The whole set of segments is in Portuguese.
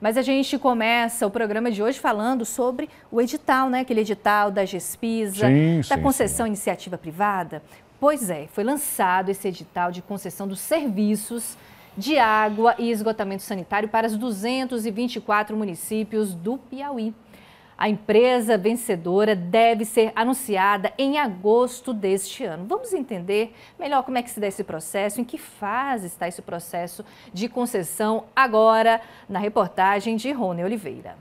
Mas a gente começa o programa de hoje falando sobre o edital, né? Aquele edital da GESPISA, sim, da sim, concessão sim. iniciativa privada. Pois é, foi lançado esse edital de concessão dos serviços de água e esgotamento sanitário para os 224 municípios do Piauí. A empresa vencedora deve ser anunciada em agosto deste ano. Vamos entender melhor como é que se dá esse processo, em que fase está esse processo de concessão agora na reportagem de Rony Oliveira.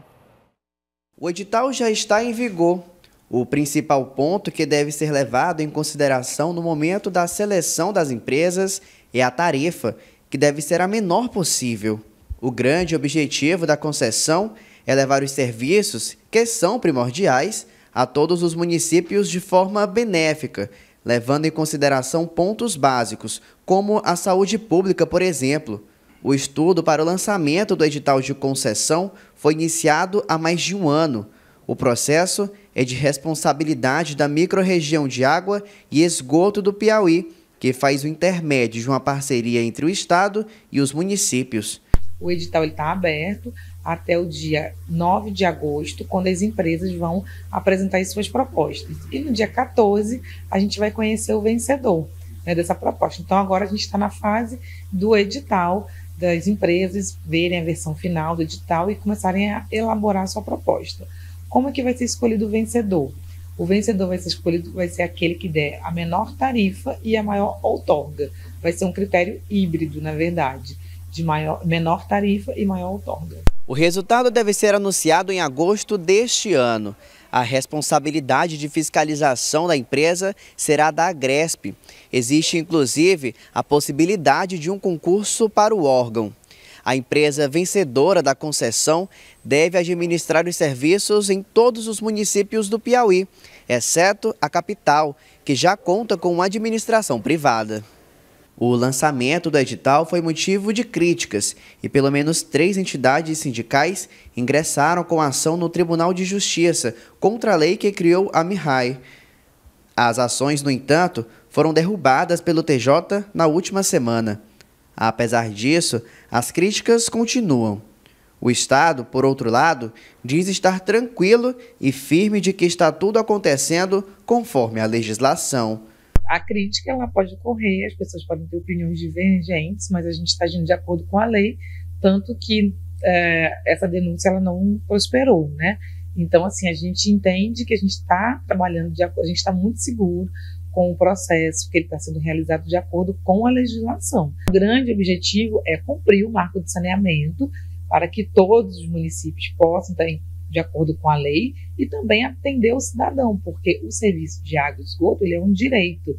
O edital já está em vigor. O principal ponto que deve ser levado em consideração no momento da seleção das empresas é a tarifa, que deve ser a menor possível. O grande objetivo da concessão é é levar os serviços, que são primordiais, a todos os municípios de forma benéfica, levando em consideração pontos básicos, como a saúde pública, por exemplo. O estudo para o lançamento do edital de concessão foi iniciado há mais de um ano. O processo é de responsabilidade da microrregião de água e esgoto do Piauí, que faz o intermédio de uma parceria entre o Estado e os municípios. O edital está aberto, até o dia 9 de agosto, quando as empresas vão apresentar suas propostas. E no dia 14, a gente vai conhecer o vencedor né, dessa proposta. Então, agora a gente está na fase do edital, das empresas verem a versão final do edital e começarem a elaborar a sua proposta. Como é que vai ser escolhido o vencedor? O vencedor vai ser escolhido, vai ser aquele que der a menor tarifa e a maior outorga. Vai ser um critério híbrido, na verdade, de maior, menor tarifa e maior outorga. O resultado deve ser anunciado em agosto deste ano. A responsabilidade de fiscalização da empresa será da Agresp. Existe, inclusive, a possibilidade de um concurso para o órgão. A empresa vencedora da concessão deve administrar os serviços em todos os municípios do Piauí, exceto a capital, que já conta com uma administração privada. O lançamento do edital foi motivo de críticas e pelo menos três entidades sindicais ingressaram com ação no Tribunal de Justiça contra a lei que criou a MIHAI. As ações, no entanto, foram derrubadas pelo TJ na última semana. Apesar disso, as críticas continuam. O Estado, por outro lado, diz estar tranquilo e firme de que está tudo acontecendo conforme a legislação a crítica ela pode ocorrer, as pessoas podem ter opiniões divergentes, mas a gente está agindo de acordo com a lei, tanto que é, essa denúncia ela não prosperou, né? Então, assim, a gente entende que a gente está trabalhando de acordo, a gente está muito seguro com o processo, que ele está sendo realizado de acordo com a legislação. O grande objetivo é cumprir o marco de saneamento para que todos os municípios possam em de acordo com a lei e também atender o cidadão, porque o serviço de água e esgoto ele é um direito.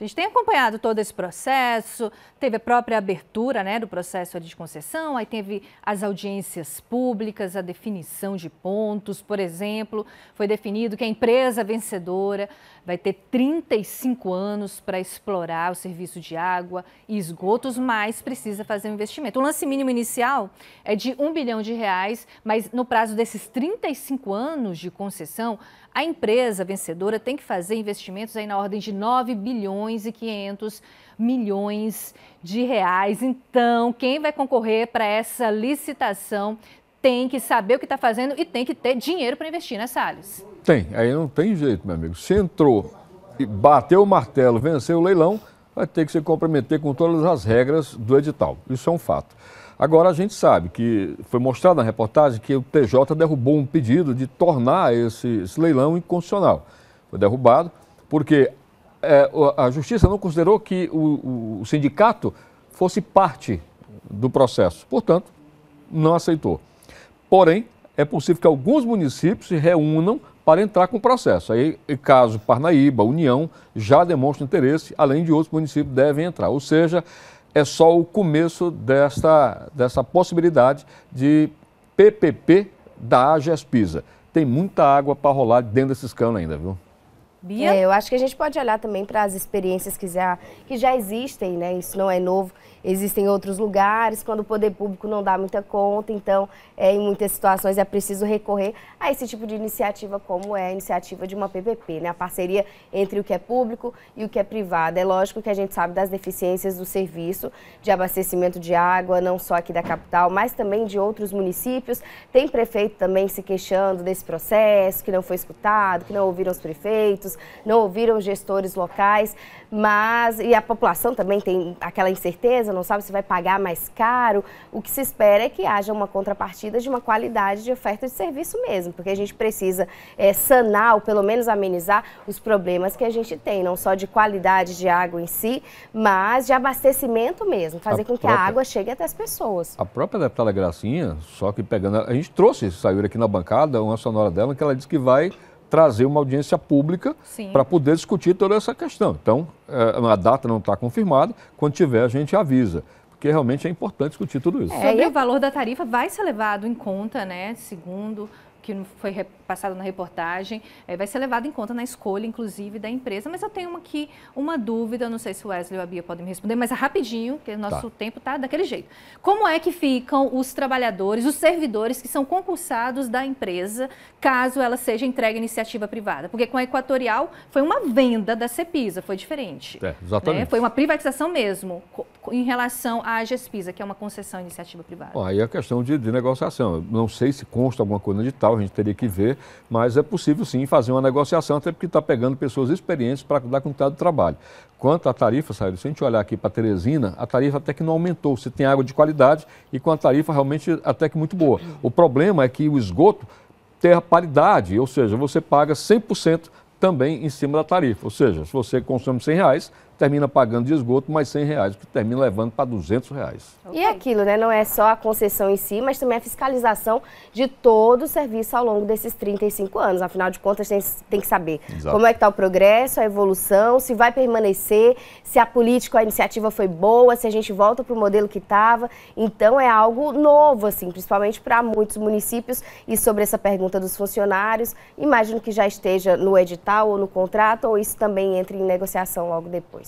A gente tem acompanhado todo esse processo, teve a própria abertura né, do processo de concessão, aí teve as audiências públicas, a definição de pontos, por exemplo, foi definido que a empresa vencedora vai ter 35 anos para explorar o serviço de água e esgotos, mas precisa fazer um investimento. O lance mínimo inicial é de 1 bilhão de reais, mas no prazo desses 35 anos de concessão, a empresa vencedora tem que fazer investimentos aí na ordem de 9 bilhões e 500 milhões de reais. Então, quem vai concorrer para essa licitação tem que saber o que está fazendo e tem que ter dinheiro para investir, né, Salles? Tem, aí não tem jeito, meu amigo. Se entrou e bateu o martelo, venceu o leilão, vai ter que se comprometer com todas as regras do edital. Isso é um fato. Agora, a gente sabe que foi mostrado na reportagem que o TJ derrubou um pedido de tornar esse, esse leilão inconstitucional. Foi derrubado porque é, a justiça não considerou que o, o sindicato fosse parte do processo, portanto, não aceitou. Porém, é possível que alguns municípios se reúnam para entrar com o processo. Aí, caso Parnaíba, União, já demonstra interesse, além de outros municípios devem entrar. Ou seja, é só o começo dessa, dessa possibilidade de PPP da AGESPISA. Tem muita água para rolar dentro desses canos ainda, viu? Bia? É, eu acho que a gente pode olhar também para as experiências que já, que já existem, né? Isso não é novo. Existem outros lugares, quando o poder público não dá muita conta, então é, em muitas situações é preciso recorrer a esse tipo de iniciativa, como é a iniciativa de uma PPP, né? A parceria entre o que é público e o que é privado. É lógico que a gente sabe das deficiências do serviço de abastecimento de água, não só aqui da capital, mas também de outros municípios. Tem prefeito também se queixando desse processo, que não foi escutado, que não ouviram os prefeitos não ouviram gestores locais, mas e a população também tem aquela incerteza, não sabe se vai pagar mais caro. O que se espera é que haja uma contrapartida de uma qualidade de oferta de serviço mesmo, porque a gente precisa é, sanar ou pelo menos amenizar os problemas que a gente tem, não só de qualidade de água em si, mas de abastecimento mesmo, fazer a com própria, que a água chegue até as pessoas. A própria deputada Gracinha, só que pegando, a gente trouxe, saiu aqui na bancada, uma sonora dela que ela disse que vai trazer uma audiência pública para poder discutir toda essa questão. Então, eh, a data não está confirmada, quando tiver a gente avisa porque realmente é importante discutir tudo isso. É, e o valor da tarifa vai ser levado em conta, né? Segundo que foi passado na reportagem, é, vai ser levado em conta na escolha, inclusive, da empresa. Mas eu tenho aqui uma dúvida, não sei se o Wesley ou a Bia podem me responder, mas é rapidinho, porque o nosso tá. tempo está daquele jeito. Como é que ficam os trabalhadores, os servidores que são concursados da empresa, caso ela seja entregue à iniciativa privada? Porque com a Equatorial foi uma venda da Cepisa, foi diferente. É, exatamente. Né? Foi uma privatização mesmo, em relação à Gespisa, que é uma concessão à iniciativa privada. Bom, aí é questão de, de negociação. não sei se consta alguma coisa de tal a gente teria que ver, mas é possível sim fazer uma negociação, até porque está pegando pessoas experientes para dar quantidade do trabalho. Quanto à tarifa, Saíra, se a gente olhar aqui para Teresina, a tarifa até que não aumentou. Você tem água de qualidade e com a tarifa realmente até que muito boa. O problema é que o esgoto tem a paridade, ou seja, você paga 100% também em cima da tarifa. Ou seja, se você consome 100 reais, termina pagando de esgoto mais 100 reais, que termina levando para 200 reais. E é aquilo, né? Não é só a concessão em si, mas também a fiscalização de todo o serviço ao longo desses 35 anos. Afinal de contas, tem, tem que saber Exato. como é que está o progresso, a evolução, se vai permanecer, se a política, a iniciativa foi boa, se a gente volta para o modelo que estava. Então, é algo novo, assim, principalmente para muitos municípios. E sobre essa pergunta dos funcionários, imagino que já esteja no edital ou no contrato, ou isso também entre em negociação logo depois.